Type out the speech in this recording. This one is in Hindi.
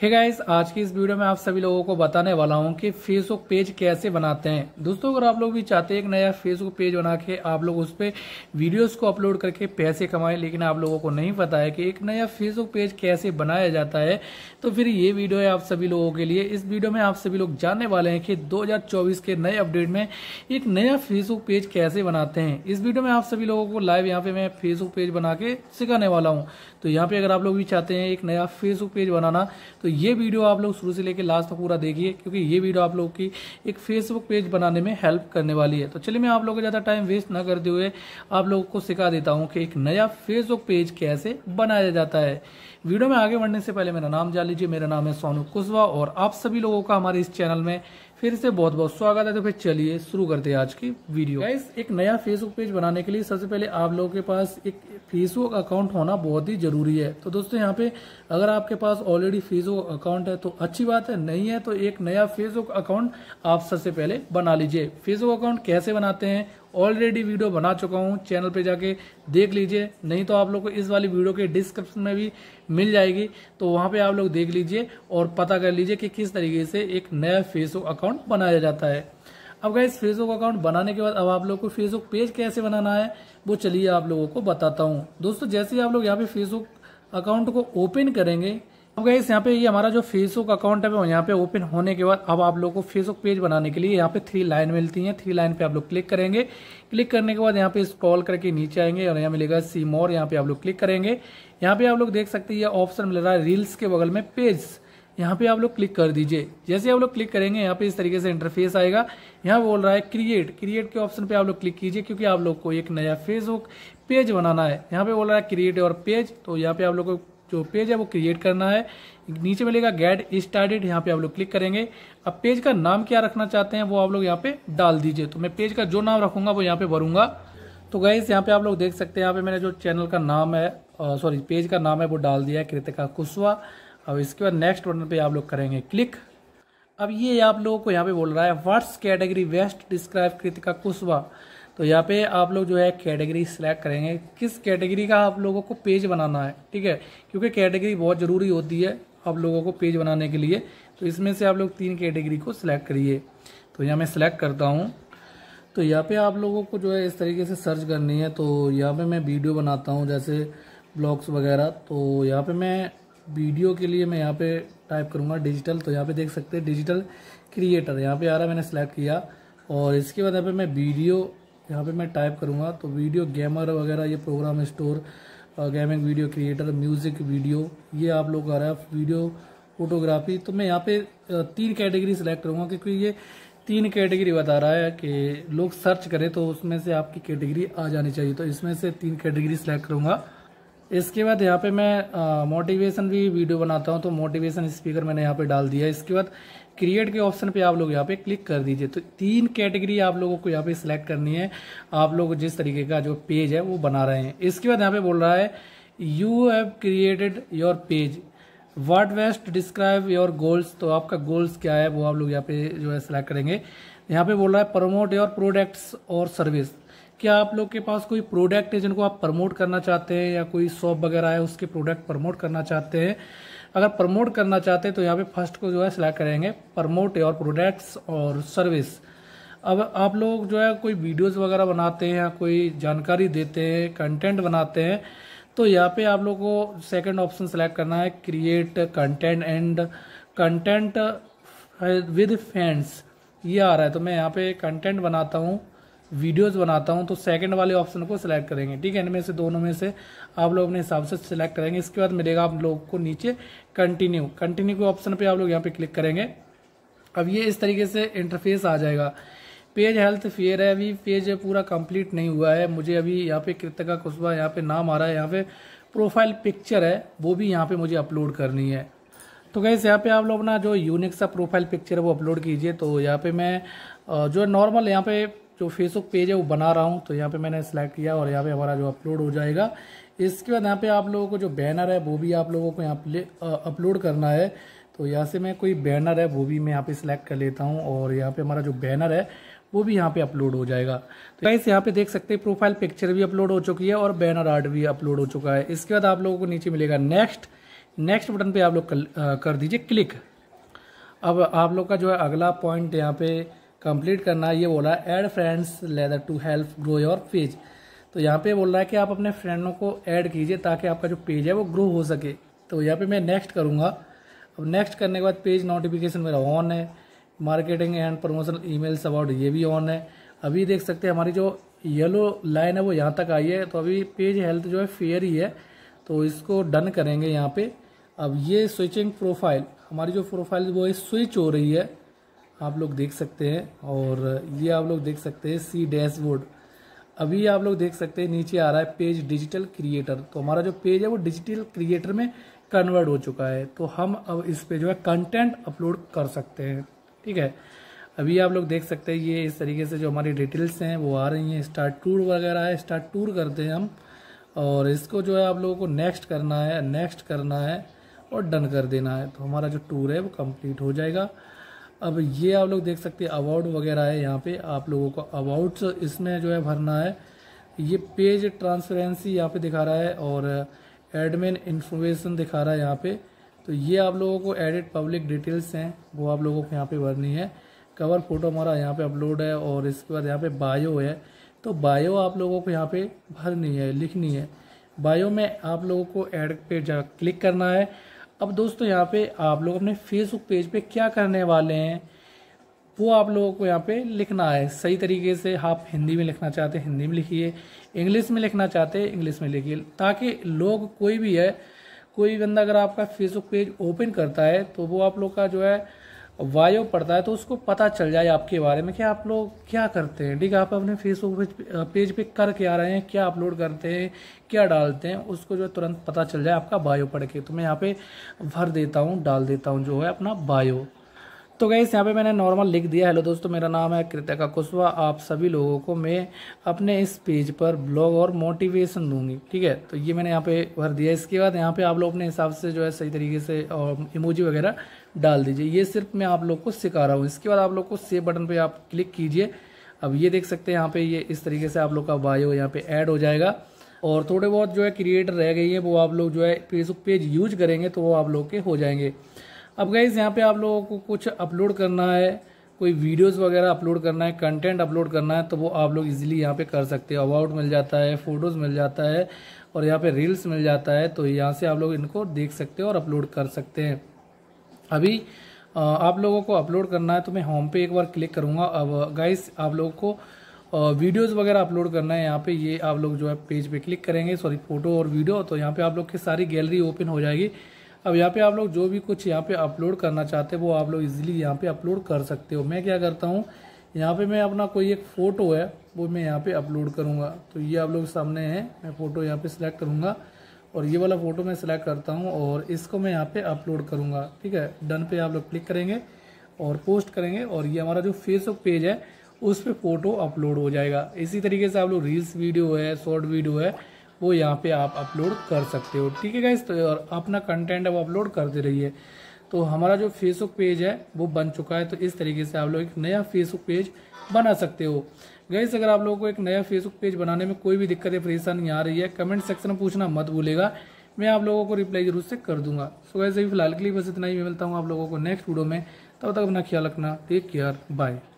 हे hey गाइस आज की इस वीडियो में आप सभी लोगों को बताने वाला हूं कि फेसबुक पेज कैसे बनाते हैं दोस्तों अगर आप लोग भी चाहते हैं एक नया फेसबुक पेज बना के आप लोग उस पर वीडियोस को अपलोड करके पैसे कमाएं लेकिन आप लोगों को नहीं पता है कि एक नया फेसबुक पेज कैसे बनाया जाता है तो फिर ये वीडियो है आप सभी लोगों के लिए इस वीडियो में आप सभी लोग जानने वाले हैं कि दो के नए अपडेट में एक नया फेसबुक पेज कैसे बनाते हैं इस वीडियो में आप सभी लोगों को लाइव यहाँ पे मैं फेसबुक पेज बना के सिखाने वाला हूँ तो यहाँ पे अगर आप लोग भी चाहते हैं एक नया फेसबुक पेज बनाना तो तो ये वीडियो आप लोग शुरू से लेकर लास्ट तक पूरा देखिए क्योंकि ये वीडियो आप लोग की एक फेसबुक पेज बनाने में हेल्प करने वाली है तो चलिए मैं आप लोगों को ज़्यादा टाइम वेस्ट ना करते हुए आप लोगों को सिखा देता हूँ कि एक नया फेसबुक पेज कैसे बनाया जाता है वीडियो में आगे बढ़ने से पहले मेरा नाम जान लीजिए मेरा नाम है सोनू कुशवा और आप सभी लोगों का हमारे इस चैनल में फिर से बहुत बहुत स्वागत है तो फिर चलिए शुरू करते हैं आज की वीडियो गाइस एक नया फेसबुक पेज बनाने के लिए सबसे पहले आप लोगों के पास एक फेसबुक अकाउंट होना बहुत ही जरूरी है तो दोस्तों यहाँ पे अगर आपके पास ऑलरेडी फेसबुक अकाउंट है तो अच्छी बात है नहीं है तो एक नया फेसबुक अकाउंट आप सबसे पहले बना लीजिए फेसबुक अकाउंट कैसे बनाते हैं ऑलरेडी वीडियो बना चुका हूँ चैनल पे जाके देख लीजिए नहीं तो आप लोग को इस वाली वीडियो के डिस्क्रिप्शन में भी मिल जाएगी तो वहाँ पे आप लोग देख लीजिए और पता कर लीजिए कि किस तरीके से एक नया फेसबुक अकाउंट बनाया जाता है अब गए फेसबुक अकाउंट बनाने के बाद अब आप लोग को फेसबुक पेज कैसे बनाना है वो चलिए आप लोगों को बताता हूँ दोस्तों जैसे ही आप लोग यहाँ पे फेसबुक अकाउंट को ओपन करेंगे अब गाइस यहाँ पे ये हमारा जो फेसबुक अकाउंट है वो यहाँ पे ओपन होने के बाद अब आप लोग को फेसबुक पेज बनाने के लिए यहाँ पे थ्री लाइन मिलती हैं थ्री लाइन पे आप लोग क्लिक करेंगे क्लिक करने के बाद यहाँ पे स्क्रॉल करके नीचे आएंगे और यहाँ मिलेगा सी मोर यहाँ पे आप लोग क्लिक करेंगे यहाँ पे आप लोग देख सकते हैं ये ऑप्शन मिल रहा है रील्स के बगल में पेज यहाँ पे आप लोग क्लिक कर दीजिए जैसे आप लोग क्लिक करेंगे यहाँ पे इस तरीके से इंटरफेस आएगा यहाँ बोल रहा है क्रिएट क्रिएट के ऑप्शन पे आप लोग क्लिक कीजिए क्योंकि आप लोग को एक नया फेसबुक पेज बनाना है यहाँ पे बोल रहा है क्रिएट और पेज तो यहाँ पे आप लोग को जो पेज है वो क्रिएट करना है नीचे मिलेगा गेट स्टार्टेड यहाँ पे आप लोग क्लिक करेंगे अब पेज का नाम क्या रखना चाहते हैं वो आप लोग यहाँ पे डाल दीजिए तो मैं पेज का जो नाम रखूंगा वो यहाँ पे भरूंगा तो गैस यहाँ पे आप लोग देख सकते हैं यहाँ पे मैंने जो चैनल का नाम है सॉरी पेज का नाम है वो डाल दिया है कृतिका कुशवा अब इसके बाद नेक्स्ट बटन पे आप लोग करेंगे क्लिक अब ये आप लोगों को यहाँ पे बोल रहा है what's category best describe Kritika Kushwaha तो यहाँ पे आप लोग जो है कैटेगरी सिलेक्ट करेंगे किस कैटेगरी का आप लोगों को पेज बनाना है ठीक है क्योंकि कैटेगरी बहुत ज़रूरी होती है आप लोगों को पेज बनाने के लिए तो इसमें से आप लोग तीन कैटेगरी को सिलेक्ट करिए तो यहाँ मैं सिलेक्ट करता हूँ तो यहाँ पे आप लोगों को जो है इस तरीके से सर्च करनी है तो यहाँ पे मैं वीडियो बनाता हूँ जैसे ब्लॉग्स वगैरह तो यहाँ पे मैं वीडियो के लिए मैं यहाँ पे टाइप करूँगा डिजिटल तो यहाँ पे देख सकते हैं डिजिटल क्रिएटर यहाँ पे आ रहा है मैंने सेलेक्ट किया और इसके बाद यहाँ पर मैं वीडियो यहाँ पे मैं टाइप करूँगा तो वीडियो गेमर वगैरह ये program store gaming video creator music video ये आप लोग आ रहा है वीडियो फोटोग्राफी तो मैं यहाँ पे तीन कैटेगरी सेलेक्ट करूँगा क्योंकि ये तीन कैटेगरी बता रहा है कि लोग सर्च करें तो उसमें से आपकी कैटेगरी आ जानी चाहिए तो इसमें से तीन कैटेगरी सेलेक्ट करूँगा इसके बाद यहाँ पे मैं मोटिवेशन भी वीडियो बनाता हूँ तो मोटिवेशन स्पीकर मैंने यहाँ पे डाल दिया इसके बाद क्रिएट के ऑप्शन पे आप लोग यहाँ पे क्लिक कर दीजिए तो तीन कैटेगरी आप लोगों को यहाँ पे सिलेक्ट करनी है आप लोग जिस तरीके का जो पेज है वो बना रहे हैं इसके बाद यहाँ पे बोल रहा है you have created your page word best describe your goals तो आपका गोल्स क्या है वो आप लोग यहाँ पे जो है सिलेक्ट करेंगे यहाँ पे बोल रहा है प्रमोट योर प्रोडक्ट्स और सर्विस क्या आप लोग के पास कोई प्रोडक्ट है जिनको आप प्रमोट करना चाहते हैं या कोई शॉप वगैरह है उसके प्रोडक्ट प्रमोट करना चाहते हैं अगर प्रमोट करना चाहते हैं तो यहाँ पे फर्स्ट को जो है सिलेक्ट करेंगे प्रमोट योर प्रोडक्ट्स और सर्विस अब आप लोग जो है कोई वीडियोस वगैरह बनाते हैं या कोई जानकारी देते हैं कंटेंट बनाते हैं तो यहाँ पे आप लोग को सेकेंड ऑप्शन सेलेक्ट करना है create content and content with fans ये आ रहा है तो मैं यहाँ पे कंटेंट बनाता हूँ वीडियोस बनाता हूं तो सेकंड वाले ऑप्शन को सिलेक्ट करेंगे ठीक है इनमें से दोनों में से आप लोग अपने हिसाब से सिलेक्ट करेंगे इसके बाद मिलेगा आप लोग को नीचे कंटिन्यू कंटिन्यू के ऑप्शन पे आप लोग यहाँ पे क्लिक करेंगे अब ये इस तरीके से इंटरफेस आ जाएगा पेज हेल्थ फेयर है अभी पेज पूरा कम्प्लीट नहीं हुआ है मुझे अभी यहाँ पे कृतिका कुशवा यहाँ पे नाम आ रहा है यहाँ पे प्रोफाइल पिक्चर है वो भी यहाँ पे मुझे अपलोड करनी है तो गैस यहाँ पे आप लोग अपना जो यूनिक सा प्रोफाइल पिक्चर है वो अपलोड कीजिए तो यहाँ पे मैं जो नॉर्मल यहाँ पे जो फेसबुक पेज है वो बना रहा हूँ तो यहाँ पे मैंने सेलेक्ट किया और यहाँ पे हमारा जो अपलोड हो जाएगा इसके बाद यहाँ पे आप लोगों को जो बैनर है वो भी आप लोगों को यहाँ पे अपलोड करना है तो यहाँ से मैं कोई बैनर है वो भी मैं यहाँ पे सिलेक्ट कर लेता हूँ और यहाँ पे हमारा जो बैनर है वो भी यहाँ पे अपलोड हो जाएगा तो से यहाँ पे देख सकते हैं प्रोफाइल पिक्चर भी अपलोड हो चुकी है और बैनर आर्ट भी अपलोड हो चुका है इसके बाद आप लोगों को नीचे मिलेगा नेक्स्ट नेक्स्ट बटन पे आप लोग कर दीजिए क्लिक अब आप लोग का जो है अगला पॉइंट यहाँ पे कंप्लीट करना ये बोला add friends later to help grow your page तो यहाँ पे बोल रहा है कि आप अपने फ्रेंडों को ऐड कीजिए ताकि आपका जो पेज है वो ग्रो हो सके तो यहाँ पे मैं नेक्स्ट करूँगा अब नेक्स्ट करने के बाद पेज नोटिफिकेशन मेरा ऑन है marketing and promotional mails about ये भी ऑन है अभी देख सकते हैं हमारी जो येलो लाइन है वो यहाँ तक आई है तो अभी पेज हेल्थ जो है फेयर ही है तो इसको डन करेंगे यहाँ पर अब ये स्विचिंग प्रोफाइल हमारी जो प्रोफाइल वो स्विच हो रही है आप लोग देख सकते हैं और ये आप लोग देख सकते हैं सी डैशबोर्ड अभी आप लोग देख सकते हैं नीचे आ रहा है पेज डिजिटल क्रिएटर तो हमारा जो पेज है वो डिजिटल क्रिएटर में कन्वर्ट हो चुका है तो हम अब इस पे जो है कंटेंट अपलोड कर सकते हैं ठीक है अभी आप लोग देख सकते हैं ये इस तरीके से जो हमारी डिटेल्स हैं वो आ रही हैं स्टार्ट टूर वगैरह है स्टार्ट टूर करते हैं हम और इसको जो है आप लोगों को नेक्स्ट करना है नेक्स्ट करना है और डन कर देना है तो हमारा जो टूर है वो कंप्लीट हो जाएगा अब ये आप लोग देख सकते हैं अवार्ड वगैरह है यहाँ पे आप लोगों को अवार्ड्स इसमें जो है भरना है ये पेज ट्रांसपेरेंसी यहाँ पे दिखा रहा है और एडमिन इंफॉर्मेशन दिखा रहा है यहाँ पे तो ये आप लोगों को एडिट पब्लिक डिटेल्स हैं वो आप लोगों को यहाँ पे भरनी है कवर फोटो हमारा यहाँ पे अपलोड है और इसके बाद यहाँ पे बायो है तो बायो आप लोगों को यहाँ पे भरनी है लिखनी है बायो में आप लोगों को एड पे जा क्लिक करना है अब दोस्तों यहाँ पे आप लोग अपने फेसबुक पेज पे क्या करने वाले हैं वो आप लोगों को यहाँ पे लिखना है सही तरीके से आप हिंदी में लिखना चाहते हैं हिंदी में लिखिए इंग्लिश में लिखना चाहते हैं इंग्लिश में लिखिए ताकि लोग कोई भी है कोई बंदा अगर आपका फेसबुक पेज ओपन करता है तो वो आप लोग का जो है वायो पड़ता है तो उसको पता चल जाए आपके बारे में कि आप लोग क्या करते हैं ठीक है आप अपने फेसबुक पेज पे कर के आ रहे हैं क्या अपलोड करते हैं क्या डालते हैं उसको जो है तुरंत पता चल जाए आपका बायो पढ़ के तो मैं यहाँ पे भर देता हूँ डाल देता हूँ जो है अपना बायो तो गई यहाँ पे मैंने नॉर्मल लिख दिया हेलो दोस्तों मेरा नाम है कृतिका कुशवा आप सभी लोगों को मैं अपने इस पेज पर ब्लॉग और मोटिवेशन दूंगी ठीक है तो ये मैंने यहाँ पे भर दिया इसके बाद यहाँ पे आप लोग अपने हिसाब से जो है सही तरीके से और um, इमोजी वगैरह डाल दीजिए ये सिर्फ मैं आप लोग को सिखा रहा हूँ इसके बाद आप लोग को सेव बटन पर आप क्लिक कीजिए अब ये देख सकते हैं यहाँ पे ये इस तरीके से आप लोग का बायो यहाँ पे ऐड हो जाएगा और थोड़े बहुत जो है क्रिएटर रह गई है वो आप लोग जो है फेसबुक पेज यूज करेंगे तो वो आप लोग के हो जाएंगे अब गाइज यहाँ पे आप लोगों को कुछ अपलोड करना है कोई वीडियोस वगैरह अपलोड करना है कंटेंट अपलोड करना है तो वो आप लोग इजीली यहाँ पे कर सकते हो अवार्ड मिल जाता है फ़ोटोज़ मिल जाता है और यहाँ पे रील्स मिल जाता है तो यहाँ से आप लोग इनको देख सकते हो और अपलोड कर सकते हैं अभी आप लोगों को अपलोड करना है तो मैं होम पे एक बार क्लिक करूँगा अब गाइस आप लोगों को वीडियोस वगैरह अपलोड करना है यहाँ पे ये आप लोग जो है पेज पे क्लिक करेंगे सॉरी फोटो और वीडियो तो यहाँ पे आप लोग की सारी गैलरी ओपन हो जाएगी अब यहाँ पे आप लोग जो भी कुछ यहाँ पे अपलोड करना चाहते हैं वो आप लोग इजीली यहाँ पे अपलोड कर सकते हो मैं क्या करता हूँ यहाँ पे मैं अपना कोई एक फ़ोटो है वो मैं यहाँ पे अपलोड करूँगा तो ये आप लोग सामने है मैं फ़ोटो यहाँ पे सिलेक्ट करूँगा और ये वाला फ़ोटो मैं सिलेक्ट करता हूँ और इसको मैं यहाँ पे अपलोड करूँगा ठीक है डन पे आप लोग क्लिक करेंगे और पोस्ट करेंगे और ये हमारा जो फेसबुक पेज है उस पर फ़ोटो अपलोड हो जाएगा इसी तरीके से आप लोग रील्स वीडियो है शॉर्ट वीडियो है वो यहाँ पे आप अपलोड कर सकते हो ठीक है गाइज तो और अपना कंटेंट अब अपलोड करते रहिए तो हमारा जो फेसबुक पेज है वो बन चुका है तो इस तरीके से आप लोग एक नया फेसबुक पेज बना सकते हो गैस अगर आप लोगों को एक नया फेसबुक पेज बनाने में कोई भी दिक्कत या परेशानी आ रही है कमेंट सेक्शन में पूछना मत भूलेगा मैं आप लोगों को रिप्लाई जरूर से कर दूंगा सो वैसे अभी फिलहाल के लिए बस इतना ही मैं मिलता हूँ आप लोगों को नेक्स्ट वीडियो में तब तक अपना ख्याल रखना टेक केयर बाय